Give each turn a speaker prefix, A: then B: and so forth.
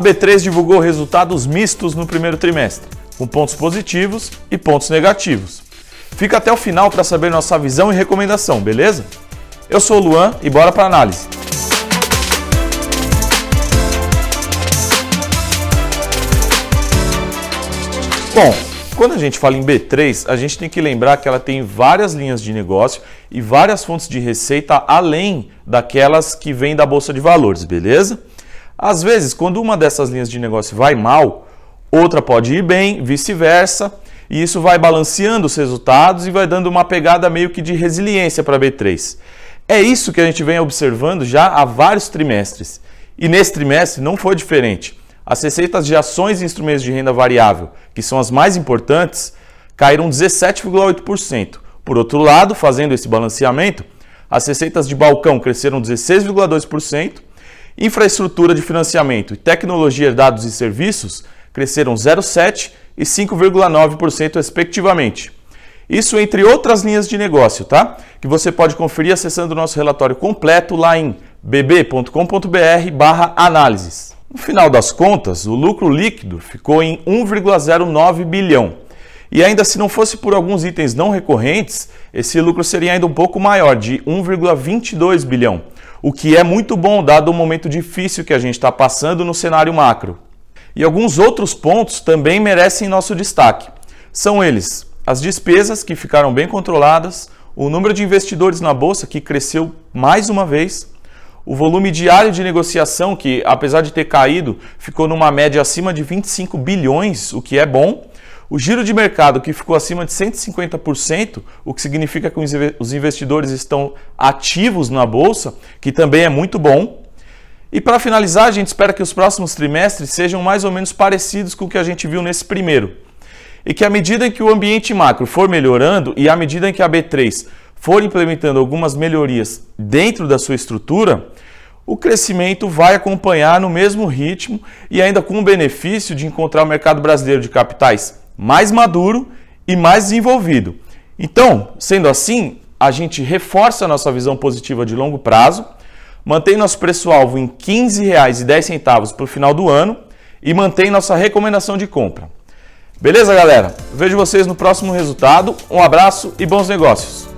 A: A B3 divulgou resultados mistos no primeiro trimestre, com pontos positivos e pontos negativos. Fica até o final para saber nossa visão e recomendação, beleza? Eu sou o Luan e bora para análise. Bom, quando a gente fala em B3, a gente tem que lembrar que ela tem várias linhas de negócio e várias fontes de receita além daquelas que vêm da bolsa de valores, beleza? Às vezes, quando uma dessas linhas de negócio vai mal, outra pode ir bem, vice-versa, e isso vai balanceando os resultados e vai dando uma pegada meio que de resiliência para a B3. É isso que a gente vem observando já há vários trimestres. E nesse trimestre não foi diferente. As receitas de ações e instrumentos de renda variável, que são as mais importantes, caíram 17,8%. Por outro lado, fazendo esse balanceamento, as receitas de balcão cresceram 16,2% Infraestrutura de financiamento e tecnologia, dados e serviços cresceram 0,7% e 5,9%, respectivamente. Isso entre outras linhas de negócio, tá? Que você pode conferir acessando o nosso relatório completo lá em bb.com.br/análises. No final das contas, o lucro líquido ficou em 1,09 bilhão. E ainda se não fosse por alguns itens não recorrentes, esse lucro seria ainda um pouco maior, de 1,22 bilhão o que é muito bom dado o momento difícil que a gente está passando no cenário macro. E alguns outros pontos também merecem nosso destaque. São eles as despesas, que ficaram bem controladas, o número de investidores na bolsa, que cresceu mais uma vez, o volume diário de negociação, que apesar de ter caído, ficou numa média acima de 25 bilhões, o que é bom, o giro de mercado que ficou acima de 150%, o que significa que os investidores estão ativos na bolsa, que também é muito bom. E para finalizar, a gente espera que os próximos trimestres sejam mais ou menos parecidos com o que a gente viu nesse primeiro. E que à medida em que o ambiente macro for melhorando e à medida em que a B3 for implementando algumas melhorias dentro da sua estrutura, o crescimento vai acompanhar no mesmo ritmo e ainda com o benefício de encontrar o mercado brasileiro de capitais mais maduro e mais desenvolvido. Então, sendo assim, a gente reforça a nossa visão positiva de longo prazo, mantém nosso preço-alvo em R$ 15,10 para o final do ano e mantém nossa recomendação de compra. Beleza, galera? Vejo vocês no próximo resultado. Um abraço e bons negócios!